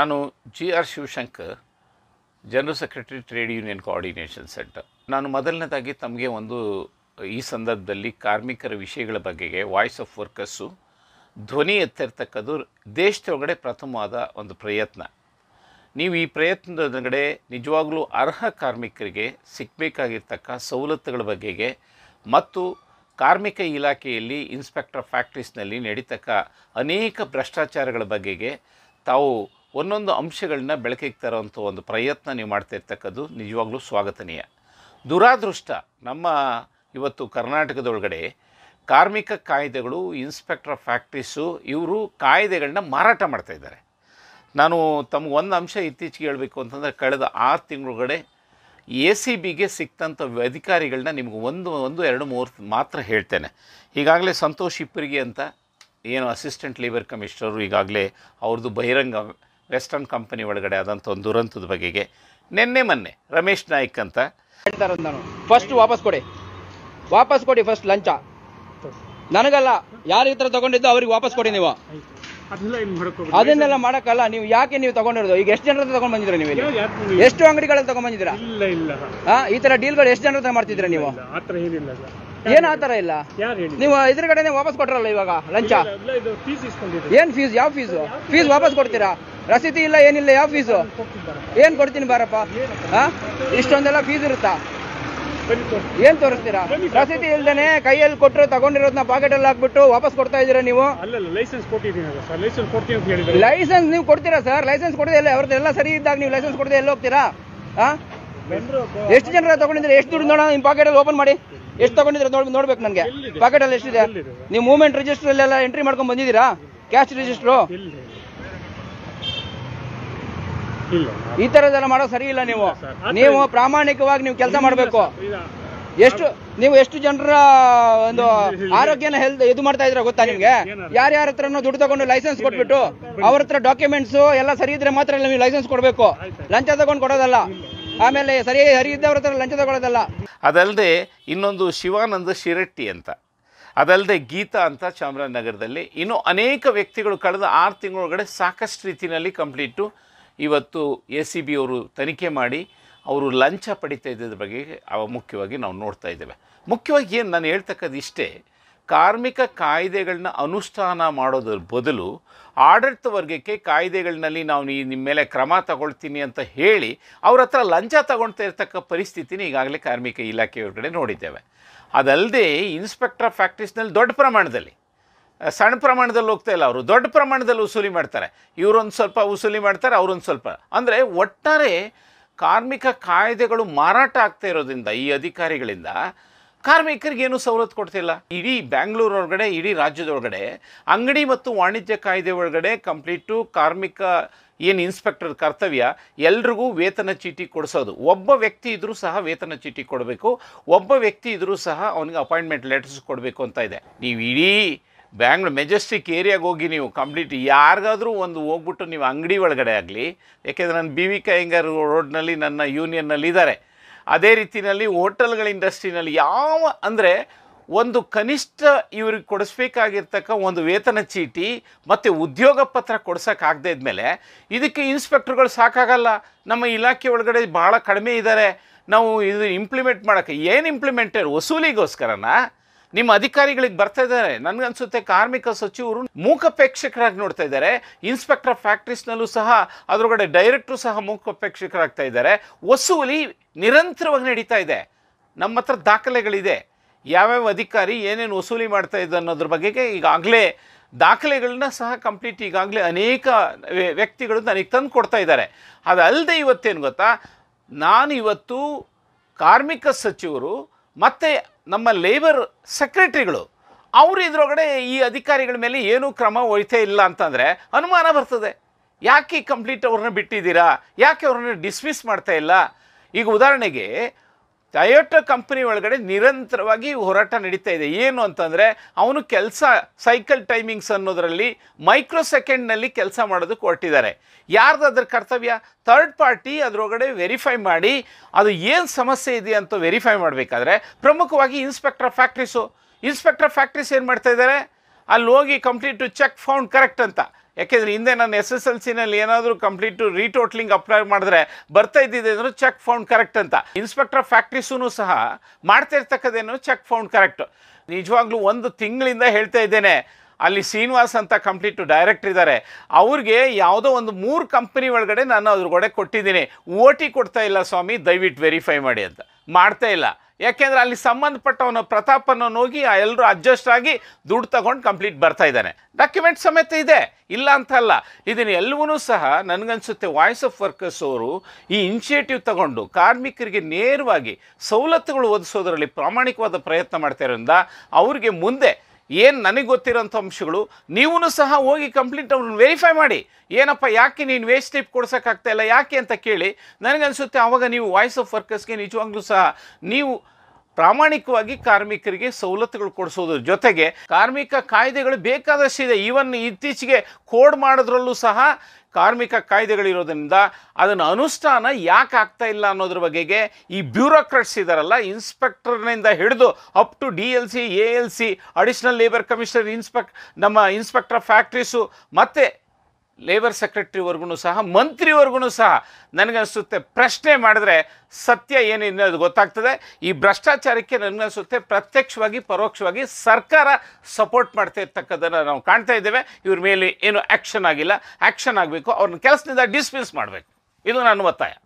ನಾನು G R Shivashankar general secretary trade union coordination centre ನಾನು ಮೊದಲನೇದಾಗಿ ತಮಗೆ ಒಂದು ಈ ಸಂದರ್ಭದಲ್ಲಿ ಕಾರ್ಮಿಕರ ವಿಷಯಗಳ ಬಗ್ಗೆ ವಾಯ್ಸ್ ಆಫ್ ವರ್ಕರ್ಸು ಧ್ವನಿ ಎತ್ತಿರ್ತಕ್ಕದ್ದು ದೇಶದೊಳಗಡೆ ಪ್ರಥಮವಾದ ಒಂದು ಪ್ರಯತ್ನ ನೀವು ಈ ಪ್ರಯತ್ನದೊಳಗಡೆ ನಿಜವಾಗಲೂ ಅರ್ಹ ಕಾರ್ಮಿಕರಿಗೆ ಸಿಗಬೇಕಾಗಿರ್ತಕ್ಕ ಸವಲತ್ತುಗಳ ಬಗೆಗೆ ಮತ್ತು ಕಾರ್ಮಿಕ ಇಲಾಖೆಯಲ್ಲಿ ಇನ್ಸ್ಪೆಕ್ಟರ್ ಫ್ಯಾಕ್ಟ್ರೀಸ್ನಲ್ಲಿ ನಡೀತಕ್ಕ ಅನೇಕ ಭ್ರಷ್ಟಾಚಾರಗಳ ಬಗೆಗೆ ತಾವು ಒಂದೊಂದು ಅಂಶಗಳನ್ನ ಬೆಳಕಿಗೆ ತರೋಂಥ ಒಂದು ಪ್ರಯತ್ನ ನೀವು ಮಾಡ್ತಾ ಇರ್ತಕ್ಕದ್ದು ನಿಜವಾಗ್ಲೂ ಸ್ವಾಗತನೀಯ ದುರಾದೃಷ್ಟ ನಮ್ಮ ಇವತ್ತು ಕರ್ನಾಟಕದೊಳಗಡೆ ಕಾರ್ಮಿಕ ಕಾಯ್ದೆಗಳು ಇನ್ಸ್ಪೆಕ್ಟರ್ ಆಫ್ ಫ್ಯಾಕ್ಟ್ರೀಸು ಇವರು ಕಾಯ್ದೆಗಳನ್ನ ಮಾರಾಟ ಮಾಡ್ತಾಯಿದ್ದಾರೆ ನಾನು ತಮಗೆ ಒಂದು ಅಂಶ ಇತ್ತೀಚೆಗೆ ಹೇಳಬೇಕು ಅಂತಂದರೆ ಕಳೆದ ಆರು ತಿಂಗಳೊಳಗಡೆ ಎ ಸಿ ಬಿಗೆ ಸಿಕ್ತಂಥ ಅಧಿಕಾರಿಗಳನ್ನ ನಿಮ್ಗೆ ಒಂದು ಒಂದು ಎರಡು ಮೂರು ಮಾತ್ರ ಹೇಳ್ತೇನೆ ಈಗಾಗಲೇ ಸಂತೋಷ್ ಇಪ್ಪರಿಗೆ ಅಂತ ಏನು ಅಸಿಸ್ಟೆಂಟ್ ಲೇಬರ್ ಕಮಿಷನರು ಈಗಾಗಲೇ ಅವ್ರದ್ದು ಬಹಿರಂಗ ವೆಸ್ಟರ್ನ್ ಕಂಪನಿ ಒಳಗಡೆ ಆದಂಥ ಒಂದು ದುರಂತದ ಬಗೆಗೆ ನಿನ್ನೆ ಮೊನ್ನೆ ರಮೇಶ್ ನಾಯ್ಕ್ ಅಂತ ಹೇಳ್ತಾರಂತ ನಾನು ಫಸ್ಟ್ ವಾಪಸ್ ಕೊಡಿ ವಾಪಸ್ ಕೊಡಿ ಫಸ್ಟ್ ಲಂಚ ನನಗಲ್ಲ ಯಾರ ಈ ತಗೊಂಡಿದ್ದು ಅವ್ರಿಗೆ ವಾಪಸ್ ಕೊಡಿ ನೀವು ಅದನ್ನೆಲ್ಲ ಮಾಡಕ್ಕಲ್ಲ ನೀವು ಯಾಕೆ ನೀವು ತಗೊಂಡಿರೋದು ಈಗ ಎಷ್ಟು ಜನರ ತಗೊಂಡ್ ಬಂದಿದ್ರ ನೀವು ಎಷ್ಟು ಅಂಗಡಿಗಳಲ್ಲಿ ತಗೊಂಡ್ ಬಂದಿದ್ರ ಈ ತರ ಡೀಲ್ಗಳು ಎಷ್ಟು ಜನರ ಮಾಡ್ತಿದ್ರ ನೀವು ಏನ್ ಆತರ ಇಲ್ಲ ನೀವು ಇದ್ರ ಕಡೆನೆ ವಾಪಸ್ ಕೊಟ್ರಲ್ಲ ಇವಾಗ ಲಂಚ ಏನ್ ಫೀಸ್ ಯಾವ ಫೀಸ್ ಫೀಸ್ ವಾಪಸ್ ಕೊಡ್ತೀರಾ ರಸೀದಿ ಇಲ್ಲ ಏನಿಲ್ಲ ಯಾವ ಫೀಸು ಏನು ಕೊಡ್ತೀನಿ ಬಾರಪ್ಪ ಇಷ್ಟೊಂದೆಲ್ಲ ಫೀಸ್ ಇರುತ್ತಾ ಏನ್ ತೋರಿಸ್ತೀರಾ ರಸೀದಿ ಇಲ್ದೇನೆ ಕೈಯಲ್ಲಿ ಕೊಟ್ಟರು ತಗೊಂಡಿರೋದನ್ನ ಪಾಕೆಟ್ ಅಲ್ಲಿ ಹಾಕ್ಬಿಟ್ಟು ವಾಪಸ್ ಕೊಡ್ತಾ ಇದೀರಾ ನೀವು ಲೈಸೆನ್ಸ್ ನೀವು ಕೊಡ್ತೀರಾ ಸರ್ ಲೈಸೆನ್ಸ್ ಕೊಡದೆ ಇಲ್ಲ ಅವ್ರದ್ದೆಲ್ಲ ಸರಿ ಇದ್ದಾಗ ನೀವು ಲೈಸೆನ್ಸ್ ಕೊಡದೆ ಎಲ್ಲ ಹೋಗ್ತೀರಾ ಎಷ್ಟು ಜನರ ತಗೊಂಡಿದ್ರೆ ಎಷ್ಟು ದುಡ್ಡು ನೋಡೋಣ ನಿಮ್ ಪಾಕೆಟ್ ಅಲ್ಲಿ ಓಪನ್ ಮಾಡಿ ಎಷ್ಟು ತಗೊಂಡಿದ್ರೆ ನೋಡಿ ನೋಡ್ಬೇಕು ನನಗೆ ಪಾಕೆಟ್ ಅಲ್ಲಿ ಎಷ್ಟಿದೆ ನೀವು ಮೂವ್ಮೆಂಟ್ ರಿಜಿಸ್ಟರ್ ಎಲ್ಲ ಎಂಟ್ರಿ ಮಾಡ್ಕೊಂಡು ಬಂದಿದ್ದೀರಾ ಕ್ಯಾಶ್ ರಿಜಿಸ್ಟರ್ ಈ ತರದೆಲ್ಲ ಮಾಡೋ ಸರಿ ಇಲ್ಲ ನೀವು ನೀವು ಪ್ರಾಮಾಣಿಕವಾಗಿ ನೀವು ಕೆಲಸ ಮಾಡಬೇಕು ಎಷ್ಟು ನೀವು ಎಷ್ಟು ಜನರ ಒಂದು ಆರೋಗ್ಯನ ಹೆಲ್ತ್ ಇದು ಮಾಡ್ತಾ ಇದ್ರೆ ಗೊತ್ತಾ ನಿಮ್ಗೆ ಯಾರ್ಯಾರ ಹತ್ರನೂ ದುಡ್ಡು ತಗೊಂಡು ಲೈಸೆನ್ಸ್ ಕೊಟ್ಬಿಟ್ಟು ಅವ್ರ ಹತ್ರ ಡಾಕ್ಯುಮೆಂಟ್ಸ್ ಎಲ್ಲ ಸರಿ ಇದ್ರೆ ಮಾತ್ರ ನೀವು ಲೈಸೆನ್ಸ್ ಕೊಡಬೇಕು ಲಂಚ ತಗೊಂಡು ಕೊಡೋದಲ್ಲ ಆಮೇಲೆ ಸರಿ ಸರಿ ಇದ್ದವ್ರ ಹತ್ರ ಲಂಚ ತಗೊಳ್ಳೋದಲ್ಲ ಅದಲ್ಲದೆ ಇನ್ನೊಂದು ಶಿವಾನಂದ ಶಿರಟ್ಟಿ ಅಂತ ಅದಲ್ಲದೆ ಗೀತಾ ಅಂತ ಚಾಮರಾಜನಗರದಲ್ಲಿ ಇನ್ನು ಅನೇಕ ವ್ಯಕ್ತಿಗಳು ಕಳೆದ ಆರು ತಿಂಗಳೊಳಗಡೆ ಸಾಕಷ್ಟು ರೀತಿಯಲ್ಲಿ ಕಂಪ್ಲೀಟು ಇವತ್ತು ಎ ಸಿ ಬಿ ಅವರು ತನಿಖೆ ಮಾಡಿ ಅವರು ಲಂಚ ಪಡಿತಾ ಇದ್ದದ್ರ ಬಗ್ಗೆ ಮುಖ್ಯವಾಗಿ ನಾವು ನೋಡ್ತಾ ಇದ್ದೇವೆ ಮುಖ್ಯವಾಗಿ ಏನು ನಾನು ಹೇಳ್ತಕ್ಕದ್ದು ಇಷ್ಟೇ ಕಾರ್ಮಿಕ ಕಾಯ್ದೆಗಳನ್ನ ಅನುಷ್ಠಾನ ಮಾಡೋದ್ರ ಬದಲು ಆಡಳಿತ ವರ್ಗಕ್ಕೆ ಕಾಯ್ದೆಗಳಲ್ಲಿ ನಾವು ನೀ ನಿಮ್ಮ ಮೇಲೆ ಕ್ರಮ ತಗೊಳ್ತೀನಿ ಅಂತ ಹೇಳಿ ಅವ್ರ ಹತ್ರ ಲಂಚ ತಗೊಳ್ತಾ ಇರ್ತಕ್ಕ ಪರಿಸ್ಥಿತಿನ ಈಗಾಗಲೇ ಕಾರ್ಮಿಕ ಇಲಾಖೆಯೊಳಗಡೆ ನೋಡಿದ್ದೇವೆ ಅದಲ್ಲದೆ ಇನ್ಸ್ಪೆಕ್ಟರ್ ಫ್ಯಾಕ್ಟ್ರೀಸ್ನಲ್ಲಿ ದೊಡ್ಡ ಪ್ರಮಾಣದಲ್ಲಿ ಸಣ್ಣ ಪ್ರಮಾಣದಲ್ಲಿ ಹೋಗ್ತಾ ಇಲ್ಲ ಅವರು ದೊಡ್ಡ ಪ್ರಮಾಣದಲ್ಲಿ ವಸೂಲಿ ಮಾಡ್ತಾರೆ ಇವರೊಂದು ಸ್ವಲ್ಪ ವಸೂಲಿ ಮಾಡ್ತಾರೆ ಅವರೊಂದು ಸ್ವಲ್ಪ ಅಂದರೆ ಒಟ್ಟಾರೆ ಕಾರ್ಮಿಕ ಕಾಯ್ದೆಗಳು ಮಾರಾಟ ಆಗ್ತಾ ಇರೋದ್ರಿಂದ ಈ ಅಧಿಕಾರಿಗಳಿಂದ ಕಾರ್ಮಿಕರಿಗೆ ಏನು ಸವಲತ್ತು ಕೊಡ್ತಿಲ್ಲ ಇಡೀ ಬ್ಯಾಂಗ್ಳೂರು ಒಳಗಡೆ ಇಡೀ ರಾಜ್ಯದೊಳಗಡೆ ಅಂಗಡಿ ಮತ್ತು ವಾಣಿಜ್ಯ ಕಾಯ್ದೆ ಒಳಗಡೆ ಕಂಪ್ಲೀಟು ಕಾರ್ಮಿಕ ಏನು ಇನ್ಸ್ಪೆಕ್ಟರ್ ಕರ್ತವ್ಯ ಎಲ್ರಿಗೂ ವೇತನ ಚೀಟಿ ಕೊಡಿಸೋದು ಒಬ್ಬ ವ್ಯಕ್ತಿ ಇದ್ದರೂ ಸಹ ವೇತನ ಚೀಟಿ ಕೊಡಬೇಕು ಒಬ್ಬ ವ್ಯಕ್ತಿ ಇದ್ದರೂ ಸಹ ಅವನಿಗೆ ಅಪಾಯಿಂಟ್ಮೆಂಟ್ ಲೆಟರ್ಸ್ ಕೊಡಬೇಕು ಅಂತ ಇದೆ ನೀವು ಇಡೀ ಬ್ಯಾಂಗ್ಳೂರ್ ಮೆಜೆಸ್ಟಿಕ್ ಏರಿಯಾಗೆ ಹೋಗಿ ನೀವು ಕಂಪ್ಲೀಟ್ ಯಾರಿಗಾದರೂ ಒಂದು ಹೋಗ್ಬಿಟ್ಟು ನೀವು ಅಂಗಡಿ ಒಳಗಡೆ ಆಗಲಿ ಯಾಕೆಂದರೆ ನಾನು ಬಿ ವಿ ಕೈಂಗರ್ ರೋಡ್ನಲ್ಲಿ ನನ್ನ ಯೂನಿಯನ್ನಲ್ಲಿ ಇದ್ದಾರೆ ಅದೇ ರೀತಿಯಲ್ಲಿ ಹೋಟೆಲ್ಗಳ ಇಂಡಸ್ಟ್ರಿನಲ್ಲಿ ಯಾವ ಅಂದರೆ ಒಂದು ಕನಿಷ್ಠ ಇವ್ರಿಗೆ ಕೊಡಿಸ್ಬೇಕಾಗಿರ್ತಕ್ಕ ಒಂದು ವೇತನ ಚೀಟಿ ಮತ್ತು ಉದ್ಯೋಗ ಪತ್ರ ಕೊಡ್ಸೋಕ್ಕಾಗದೇ ಇದ್ಮೇಲೆ ಇದಕ್ಕೆ ಇನ್ಸ್ಪೆಕ್ಟ್ರುಗಳು ಸಾಕಾಗಲ್ಲ ನಮ್ಮ ಇಲಾಖೆ ಒಳಗಡೆ ಭಾಳ ಕಡಿಮೆ ಇದ್ದಾರೆ ನಾವು ಇದು ಇಂಪ್ಲಿಮೆಂಟ್ ಮಾಡೋಕ್ಕೆ ಏನು ಇಂಪ್ಲಿಮೆಂಟೇ ವಸೂಲಿಗೋಸ್ಕರನ ನಿಮ್ಮ ಅಧಿಕಾರಿಗಳಿಗೆ ಬರ್ತಾ ಇದ್ದಾರೆ ನನಗನ್ಸುತ್ತೆ ಕಾರ್ಮಿಕ ಸಚಿವರು ಮೂಕಪೇಕ್ಷಕರಾಗಿ ನೋಡ್ತಾ ಇದ್ದಾರೆ ಇನ್ಸ್ಪೆಕ್ಟರ್ ಫ್ಯಾಕ್ಟ್ರೀಸ್ನಲ್ಲೂ ಸಹ ಅದರೊಳಗಡೆ ಡೈರೆಕ್ಟ್ರು ಸಹ ಮೂಕಪೇಕ್ಷಕರಾಗ್ತಾ ಇದ್ದಾರೆ ವಸೂಲಿ ನಿರಂತರವಾಗಿ ನಡೀತಾ ಇದೆ ನಮ್ಮ ಹತ್ರ ದಾಖಲೆಗಳಿದೆ ಯಾವ್ಯಾವ ಅಧಿಕಾರಿ ಏನೇನು ವಸೂಲಿ ಮಾಡ್ತಾ ಇದ್ದ ಅನ್ನೋದ್ರ ಬಗ್ಗೆ ಈಗಾಗಲೇ ದಾಖಲೆಗಳನ್ನ ಸಹ ಕಂಪ್ಲೀಟ್ ಈಗಾಗಲೇ ಅನೇಕ ವ್ಯಕ್ತಿಗಳು ನನಗೆ ತಂದು ಕೊಡ್ತಾ ಇದ್ದಾರೆ ಅದಲ್ಲದೆ ಇವತ್ತೇನು ಗೊತ್ತಾ ನಾನು ಇವತ್ತು ಕಾರ್ಮಿಕ ಸಚಿವರು ಮತ್ತು ನಮ್ಮ ಲೇಬರ್ ಸೆಕ್ರೆಟ್ರಿಗಳು ಅವರು ಇದ್ರೊಳಗಡೆ ಈ ಅಧಿಕಾರಿಗಳ ಮೇಲೆ ಏನೂ ಕ್ರಮ ಒಯ್ತೇ ಇಲ್ಲ ಅಂತಂದರೆ ಅನುಮಾನ ಬರ್ತದೆ ಯಾಕೆ ಕಂಪ್ಲೀಟ್ ಅವ್ರನ್ನ ಬಿಟ್ಟಿದ್ದೀರಾ ಯಾಕೆ ಅವ್ರನ್ನ ಡಿಸ್ಮಿಸ್ ಮಾಡ್ತಾ ಇಲ್ಲ ಈಗ ಉದಾಹರಣೆಗೆ ಟೊಯೋಟೋ ಕಂಪ್ನಿ ಒಳಗಡೆ ನಿರಂತರವಾಗಿ ಹೋರಾಟ ನಡೀತಾ ಇದೆ ಏನು ಅಂತಂದರೆ ಅವನು ಕೆಲಸ ಸೈಕಲ್ ಟೈಮಿಂಗ್ಸ್ ಅನ್ನೋದರಲ್ಲಿ ಮೈಕ್ರೋ ಸೆಕೆಂಡ್ನಲ್ಲಿ ಕೆಲಸ ಮಾಡೋದಕ್ಕೆ ಹೊರಟಿದ್ದಾರೆ ಯಾರ್ದು ಅದ್ರ ಕರ್ತವ್ಯ ಥರ್ಡ್ ಪಾರ್ಟಿ ಅದರೊಳಗಡೆ ವೆರಿಫೈ ಮಾಡಿ ಅದು ಏನು ಸಮಸ್ಯೆ ಇದೆ ಅಂತ ವೆರಿಫೈ ಮಾಡಬೇಕಾದ್ರೆ ಪ್ರಮುಖವಾಗಿ ಇನ್ಸ್ಪೆಕ್ಟರ್ ಫ್ಯಾಕ್ಟ್ರೀಸು ಇನ್ಸ್ಪೆಕ್ಟರ್ ಫ್ಯಾಕ್ಟ್ರೀಸ್ ಏನು ಮಾಡ್ತಾ ಇದ್ದಾರೆ ಅಲ್ಲಿ ಹೋಗಿ ಕಂಪ್ಲೀಟು ಚೆಕ್ ಫೌಂಡ್ ಕರೆಕ್ಟ್ ಅಂತ ಯಾಕೆಂದರೆ ಹಿಂದೆ ನಾನು ಎಸ್ ಎಸ್ ಎಲ್ ಸಿನಲ್ಲಿ ಏನಾದರೂ ಕಂಪ್ಲೀಟು ರೀಟೋಟ್ಲಿಂಗ್ ಅಪ್ಲೈ ಮಾಡಿದ್ರೆ ಬರ್ತಾ ಇದ್ದಿದೆ ಅಂದ್ರೆ ಚೆಕ್ ಫೌಂಡ್ ಕರೆಕ್ಟ್ ಅಂತ ಇನ್ಸ್ಪೆಕ್ಟರ್ ಫ್ಯಾಕ್ಟ್ರೀಸೂ ಸಹ ಮಾಡ್ತಾ ಇರ್ತಕ್ಕದೇನು ಚೆಕ್ ಫೌಂಡ್ ಕರೆಕ್ಟ್ ನಿಜವಾಗ್ಲೂ ಒಂದು ತಿಂಗಳಿಂದ ಹೇಳ್ತಾ ಇದ್ದೇನೆ ಅಲ್ಲಿ ಶ್ರೀನಿವಾಸ್ ಅಂತ ಕಂಪ್ಲೀಟು ಡೈರೆಕ್ಟರ್ ಇದ್ದಾರೆ ಅವ್ರಿಗೆ ಯಾವುದೋ ಒಂದು ಮೂರು ಕಂಪ್ನಿ ಒಳಗಡೆ ನಾನು ಅದ್ರ ಕೊಟ್ಟಿದ್ದೀನಿ ಓ ಟಿ ಕೊಡ್ತಾ ಇಲ್ಲ ಸ್ವಾಮಿ ದಯವಿಟ್ಟು ವೆರಿಫೈ ಮಾಡಿ ಅಂತ ಮಾಡ್ತಾ ಇಲ್ಲ ಯಾಕೆಂದರೆ ಅಲ್ಲಿ ಸಂಬಂಧಪಟ್ಟವನು ಅನ್ನೋನು ಹೋಗಿ ಆ ಎಲ್ಲರೂ ಅಡ್ಜಸ್ಟ್ ಆಗಿ ದುಡ್ಡು ತಗೊಂಡು ಕಂಪ್ಲೀಟ್ ಬರ್ತಾ ಇದ್ದಾನೆ ಡಾಕ್ಯುಮೆಂಟ್ ಸಮೇತ ಇದೆ ಇಲ್ಲ ಅಂತ ಅಲ್ಲ ಇದನ್ನು ಎಲ್ಲವೂ ಸಹ ನನಗನ್ಸುತ್ತೆ ವಾಯ್ಸ್ ಆಫ್ ವರ್ಕರ್ಸ್ ಅವರು ಈ ಇನಿಷಿಯೇಟಿವ್ ತಗೊಂಡು ಕಾರ್ಮಿಕರಿಗೆ ನೇರವಾಗಿ ಸವಲತ್ತುಗಳು ಒದಗಿಸೋದರಲ್ಲಿ ಪ್ರಾಮಾಣಿಕವಾದ ಪ್ರಯತ್ನ ಮಾಡ್ತಾ ಇರೋದ್ರಿಂದ ಅವ್ರಿಗೆ ಮುಂದೆ ಏನು ನನಗೆ ಗೊತ್ತಿರೋಂಥ ಅಂಶಗಳು ನೀವೂ ಸಹ ಹೋಗಿ ಕಂಪ್ಲೀಟ್ ಅವ್ರನ್ನ ವೆರಿಫೈ ಮಾಡಿ ಏನಪ್ಪ ಯಾಕೆ ನೀನು ವೇಸ್ಟ್ ಟೈಪ್ ಕೊಡ್ಸೋಕ್ಕಾಗ್ತಾಯಿಲ್ಲ ಇಲ್ಲ ಯಾಕೆ ಅಂತ ಕೇಳಿ ನನಗನ್ಸುತ್ತೆ ಆವಾಗ ನೀವು ವಾಯ್ಸ್ ಆಫ್ ವರ್ಕರ್ಸ್ಗೆ ನಿಜವಾಗ್ಲೂ ಸಹ ನೀವು ಪ್ರಾಮಾಣಿಕವಾಗಿ ಕಾರ್ಮಿಕರಿಗೆ ಸವಲತ್ತುಗಳು ಕೊಡಿಸೋದ್ರ ಜೊತೆಗೆ ಕಾರ್ಮಿಕ ಕಾಯ್ದೆಗಳು ಬೇಕಾದಷ್ಟಿದೆ ಈವನ್ ಇತ್ತೀಚೆಗೆ ಕೋಡ್ ಮಾಡೋದ್ರಲ್ಲೂ ಸಹ ಕಾರ್ಮಿಕ ಕಾಯ್ದೆಗಳಿರೋದ್ರಿಂದ ಅದನ್ನು ಅನುಷ್ಠಾನ ಯಾಕೆ ಆಗ್ತಾ ಇಲ್ಲ ಅನ್ನೋದ್ರ ಬಗೆಗೆ ಈ ಬ್ಯೂರೋಕ್ರಟ್ಸ್ ಇದಾರಲ್ಲ ಇನ್ಸ್ಪೆಕ್ಟರ್ನಿಂದ ಹಿಡಿದು up to D L C A L C additional labour commissioner inspect ನಮ್ಮ ಇನ್ಸ್ಪೆಕ್ಟರ್ ಫ್ಯಾಕ್ಟ್ರೀಸು ಮತ್ತು ಲೇಬರ್ ಸೆಕ್ರೆಟ್ರಿವರೆಗೂ ಸಹ ಮಂತ್ರಿವರೆಗೂ ಸಹ ನನಗನ್ನಿಸುತ್ತೆ ಪ್ರಶ್ನೆ ಮಾಡಿದ್ರೆ ಸತ್ಯ ಏನಿದೆ ಅದು ಗೊತ್ತಾಗ್ತದೆ ಈ ಭ್ರಷ್ಟಾಚಾರಕ್ಕೆ ನನಗನ್ನಿಸುತ್ತೆ ಪ್ರತ್ಯಕ್ಷವಾಗಿ ಪರೋಕ್ಷವಾಗಿ ಸರ್ಕಾರ ಸಪೋರ್ಟ್ ಮಾಡ್ತಾ ಇರ್ತಕ್ಕದ್ದನ್ನು ನಾವು ಕಾಣ್ತಾ ಇದ್ದೇವೆ ಇವ್ರ ಮೇಲೆ ಏನು ಆ್ಯಕ್ಷನ್ ಆಗಿಲ್ಲ ಆ್ಯಕ್ಷನ್ ಆಗಬೇಕು ಅವ್ರನ್ನ ಕೆಲಸದಿಂದ ಡಿಸ್ಮಿಸ್ ಮಾಡಬೇಕು ಇದು ನನ್ನ ಒತ್ತಾಯ